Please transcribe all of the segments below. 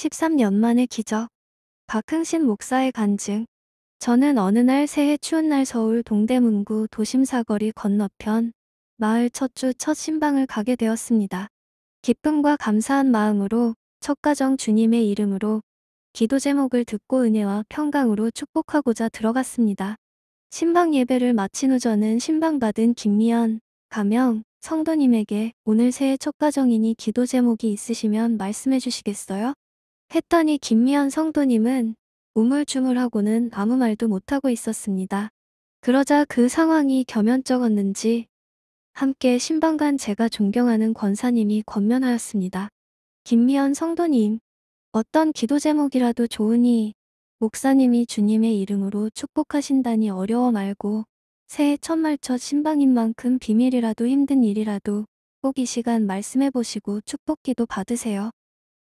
13년 만의 기적. 박흥신 목사의 간증. 저는 어느 날 새해 추운 날 서울 동대문구 도심 사거리 건너편 마을 첫 주 첫 신방을 가게 되었습니다. 기쁨과 감사한 마음으로 첫 가정 주님의 이름으로 기도 제목을 듣고 은혜와 평강으로 축복하고자 들어갔습니다. 신방 예배를 마친 후 저는 신방받은 김미연, 가명, 성도님에게 오늘 새해 첫 가정이니 기도 제목이 있으시면 말씀해 주시겠어요? 했더니 김미연 성도님은 우물쭈물하고는 아무 말도 못하고 있었습니다. 그러자 그 상황이 겸연쩍었는지 함께 신방간 제가 존경하는 권사님이 권면하였습니다. 김미연 성도님, 어떤 기도 제목이라도 좋으니 목사님이 주님의 이름으로 축복하신다니 어려워 말고 새해 첫 말 첫 신방인 만큼 비밀이라도 힘든 일이라도 꼭 이 시간 말씀해 보시고 축복기도 받으세요.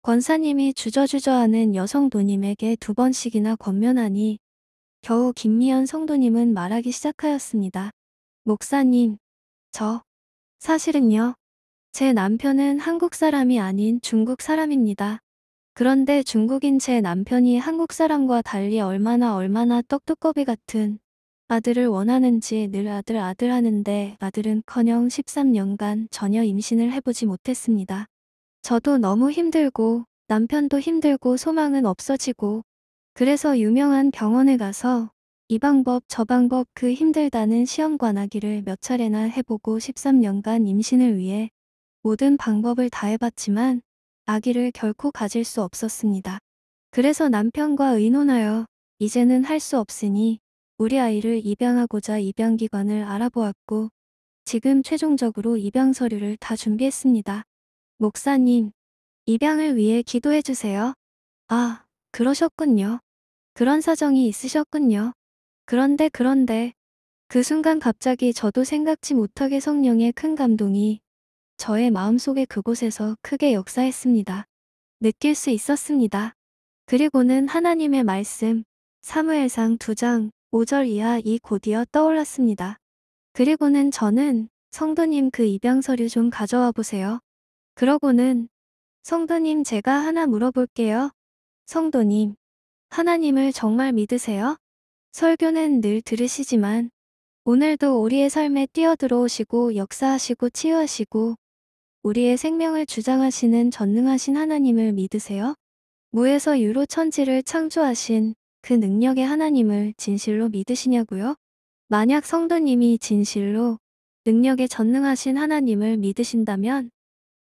권사님이 주저주저하는 여성 도님에게 두 번씩이나 권면하니 겨우 김미연 성도님은 말하기 시작하였습니다. 목사님, 저 사실은요. 제 남편은 한국 사람이 아닌 중국 사람입니다. 그런데 중국인 제 남편이 한국 사람과 달리 얼마나 얼마나 떡두꺼비 같은 아들을 원하는지 늘 아들 아들 하는데 아들은커녕 13년간 전혀 임신을 해보지 못했습니다. 저도 너무 힘들고 남편도 힘들고 소망은 없어지고 그래서 유명한 병원에 가서 이 방법 저 방법 그 힘들다는 시험관하기를 몇 차례나 해보고 13년간 임신을 위해 모든 방법을 다 해봤지만 아기를 결코 가질 수 없었습니다. 그래서 남편과 의논하여 이제는 할 수 없으니 우리 아이를 입양하고자 입양기관을 알아보았고 지금 최종적으로 입양 서류를 다 준비했습니다. 목사님, 입양을 위해 기도해 주세요. 아, 그러셨군요. 그런 사정이 있으셨군요. 그런데 그런데 그 순간 갑자기 저도 생각지 못하게 성령의 큰 감동이 저의 마음속에 그곳에서 크게 역사했습니다. 느낄 수 있었습니다. 그리고는 하나님의 말씀, 사무엘상 2장 5절 이하 이 곧이어 떠올랐습니다. 그리고는 저는 성도님 그 입양 서류 좀 가져와 보세요. 그러고는 성도님 제가 하나 물어볼게요. 성도님, 하나님을 정말 믿으세요? 설교는 늘 들으시지만 오늘도 우리의 삶에 뛰어들어오시고 역사하시고 치유하시고 우리의 생명을 주장하시는 전능하신 하나님을 믿으세요? 무에서 유로 천지를 창조하신 그 능력의 하나님을 진실로 믿으시냐고요? 만약 성도님이 진실로 능력의 전능하신 하나님을 믿으신다면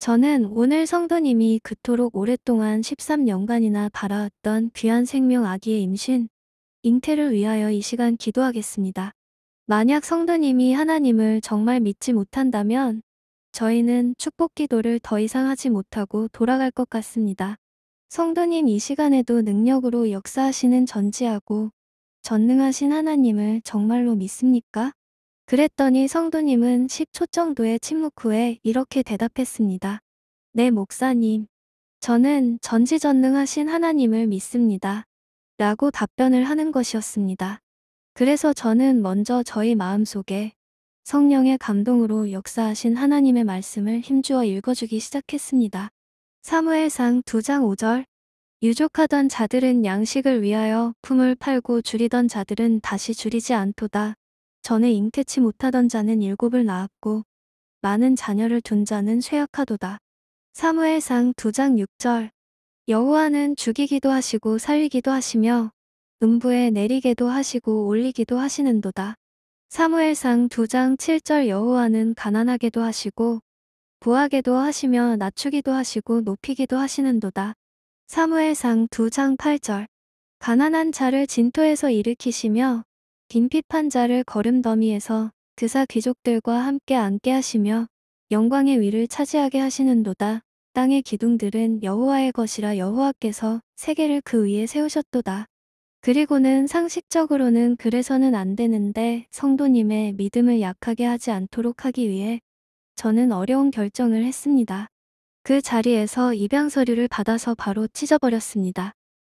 저는 오늘 성도님이 그토록 오랫동안 13년간이나 바라왔던 귀한 생명 아기의 임신, 잉태를 위하여 이 시간 기도하겠습니다. 만약 성도님이 하나님을 정말 믿지 못한다면 저희는 축복 기도를 더 이상 하지 못하고 돌아갈 것 같습니다. 성도님 이 시간에도 능력으로 역사하시는 전지하고 전능하신 하나님을 정말로 믿습니까? 그랬더니 성도님은 10초 정도의 침묵 후에 이렇게 대답했습니다. 네, 목사님. 저는 전지전능하신 하나님을 믿습니다. 라고 답변을 하는 것이었습니다. 그래서 저는 먼저 저희 마음속에 성령의 감동으로 역사하신 하나님의 말씀을 힘주어 읽어주기 시작했습니다. 사무엘상 2장 5절 유족하던 자들은 양식을 위하여 품을 팔고 줄이던 자들은 다시 줄이지 않도다. 전에 잉태치 못하던 자는 일곱을 낳았고 많은 자녀를 둔 자는 쇠약하도다. 사무엘상 2장 6절 여호와는 죽이기도 하시고 살리기도 하시며 음부에 내리게도 하시고 올리기도 하시는도다. 사무엘상 2장 7절 여호와는 가난하게도 하시고 부하게도 하시며 낮추기도 하시고 높이기도 하시는도다. 사무엘상 2장 8절 가난한 자를 진토에서 일으키시며 긴핍한 자를 걸음더미에서 그사 귀족들과 함께 앉게 하시며 영광의 위를 차지하게 하시는도다. 땅의 기둥들은 여호와의 것이라 여호와께서 세계를 그 위에 세우셨도다. 그리고는 상식적으로는 그래서는 안 되는데 성도님의 믿음을 약하게 하지 않도록 하기 위해 저는 어려운 결정을 했습니다. 그 자리에서 입양 서류를 받아서 바로 찢어버렸습니다.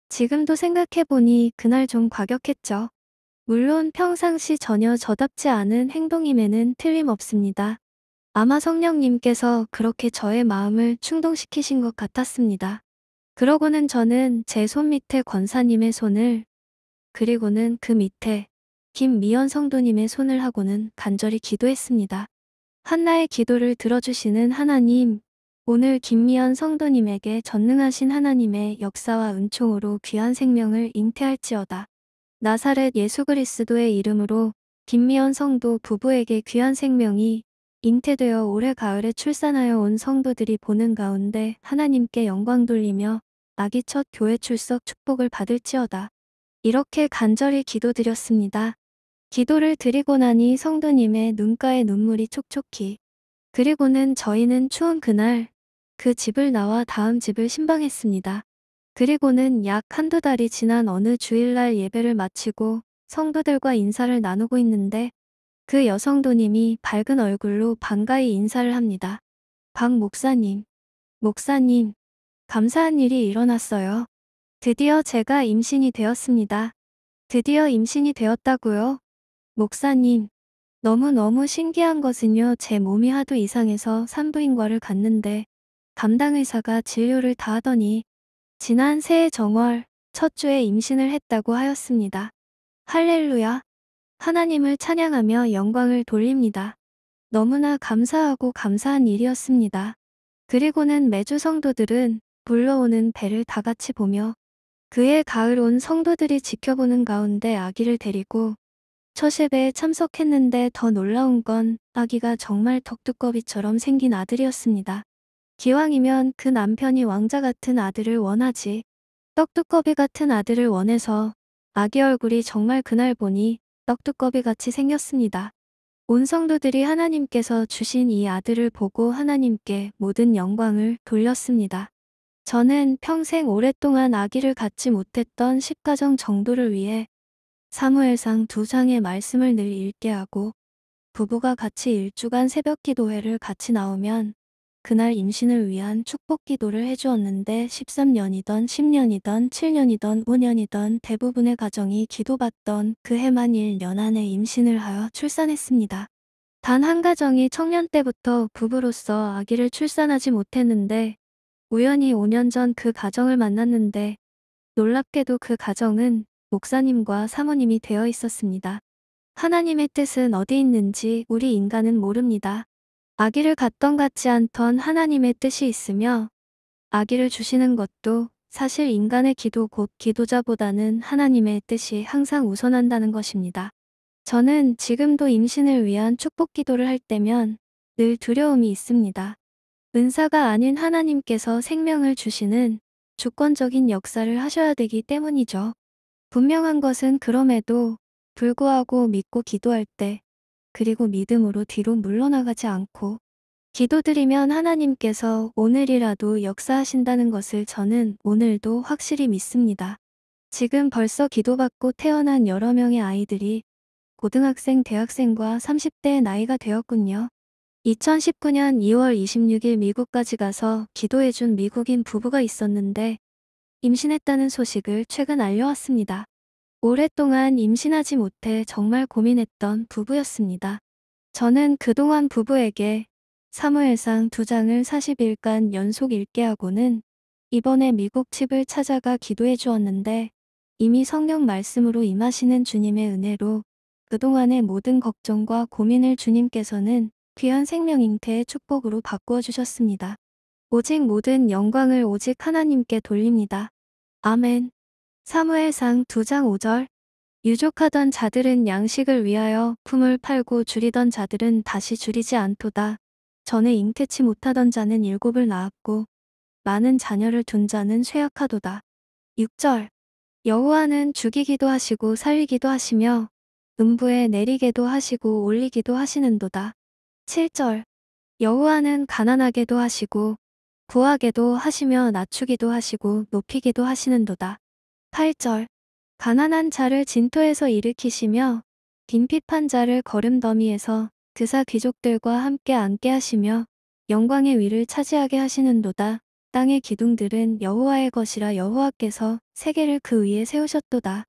지금도 생각해보니 그날 좀 과격했죠. 물론 평상시 전혀 저답지 않은 행동임에는 틀림없습니다. 아마 성령님께서 그렇게 저의 마음을 충동시키신 것 같았습니다. 그러고는 저는 제 손 밑에 권사님의 손을 그리고는 그 밑에 김미연 성도님의 손을 하고는 간절히 기도했습니다. 한나의 기도를 들어주시는 하나님, 오늘 김미연 성도님에게 전능하신 하나님의 역사와 은총으로 귀한 생명을 잉태할지어다. 나사렛 예수 그리스도의 이름으로 김미연 성도 부부에게 귀한 생명이 잉태되어 올해 가을에 출산하여 온 성도들이 보는 가운데 하나님께 영광 돌리며 아기 첫 교회 출석 축복을 받을지어다. 이렇게 간절히 기도드렸습니다. 기도를 드리고 나니 성도님의 눈가에 눈물이 촉촉히. 그리고는 저희는 추운 그날 그 집을 나와 다음 집을 신방했습니다. 그리고는 약 한두 달이 지난 어느 주일날 예배를 마치고 성도들과 인사를 나누고 있는데 그 여성도님이 밝은 얼굴로 반가이 인사를 합니다. 박 목사님, 목사님, 감사한 일이 일어났어요. 드디어 제가 임신이 되었습니다. 드디어 임신이 되었다고요? 목사님, 너무너무 신기한 것은요. 제 몸이 하도 이상해서 산부인과를 갔는데 담당 의사가 진료를 다 하더니 지난 새해 정월 첫 주에 임신을 했다고 하였습니다. 할렐루야. 하나님을 찬양하며 영광을 돌립니다. 너무나 감사하고 감사한 일이었습니다. 그리고는 매주 성도들은 불러오는 배를 다 같이 보며 그해 가을 온 성도들이 지켜보는 가운데 아기를 데리고 첫예에 참석했는데 더 놀라운 건 아기가 정말 덕두꺼비처럼 생긴 아들이었습니다. 기왕이면 그 남편이 왕자 같은 아들을 원하지. 떡두꺼비 같은 아들을 원해서 아기 얼굴이 정말 그날 보니 떡두꺼비 같이 생겼습니다. 온 성도들이 하나님께서 주신 이 아들을 보고 하나님께 모든 영광을 돌렸습니다. 저는 평생 오랫동안 아기를 갖지 못했던 십가정 정도를 위해 사무엘상 두 장의 말씀을 늘 읽게 하고 부부가 같이 일주간 새벽 기도회를 같이 나오면 그날 임신을 위한 축복 기도를 해주었는데 13년이던 10년이던 7년이던 5년이던 대부분의 가정이 기도받던 그 해만 1년 안에 임신을 하여 출산했습니다. 단 한 가정이 청년 때부터 부부로서 아기를 출산하지 못했는데 우연히 5년 전 그 가정을 만났는데 놀랍게도 그 가정은 목사님과 사모님이 되어 있었습니다. 하나님의 뜻은 어디 있는지 우리 인간은 모릅니다. 아기를 갔던 같지 않던 하나님의 뜻이 있으며 아기를 주시는 것도 사실 인간의 기도 곧 기도자보다는 하나님의 뜻이 항상 우선한다는 것입니다. 저는 지금도 임신을 위한 축복 기도를 할 때면 늘 두려움이 있습니다. 은사가 아닌 하나님께서 생명을 주시는 주권적인 역사를 하셔야 되기 때문이죠. 분명한 것은 그럼에도 불구하고 믿고 기도할 때 그리고 믿음으로 뒤로 물러나가지 않고 기도드리면 하나님께서 오늘이라도 역사하신다는 것을 저는 오늘도 확실히 믿습니다. 지금 벌써 기도받고 태어난 여러 명의 아이들이 고등학생, 대학생과 30대의 나이가 되었군요. 2019년 2월 26일 미국까지 가서 기도해준 미국인 부부가 있었는데 임신했다는 소식을 최근 알려왔습니다. 오랫동안 임신하지 못해 정말 고민했던 부부였습니다. 저는 그동안 부부에게 사무엘상 두 장을 40일간 연속 읽게 하고는 이번에 미국 집을 찾아가 기도해 주었는데 이미 성령 말씀으로 임하시는 주님의 은혜로 그동안의 모든 걱정과 고민을 주님께서는 귀한 생명 잉태의 축복으로 바꾸어 주셨습니다. 오직 모든 영광을 오직 하나님께 돌립니다. 아멘. 사무엘상 2장 5절 유족하던 자들은 양식을 위하여 품을 팔고 줄이던 자들은 다시 줄이지 않도다. 전에 잉태치 못하던 자는 일곱을 낳았고 많은 자녀를 둔 자는 쇠약하도다. 6절 여호와는 죽이기도 하시고 살리기도 하시며 음부에 내리게도 하시고 올리기도 하시는도다. 7절 여호와는 가난하게도 하시고 부하게도 하시며 낮추기도 하시고 높이기도 하시는도다. 8절 가난한 자를 진토에서 일으키시며 빈핍한 자를 걸음더미에서 그사 귀족들과 함께 앉게 하시며 영광의 위를 차지하게 하시는도다. 땅의 기둥들은 여호와의 것이라 여호와께서 세계를 그 위에 세우셨도다.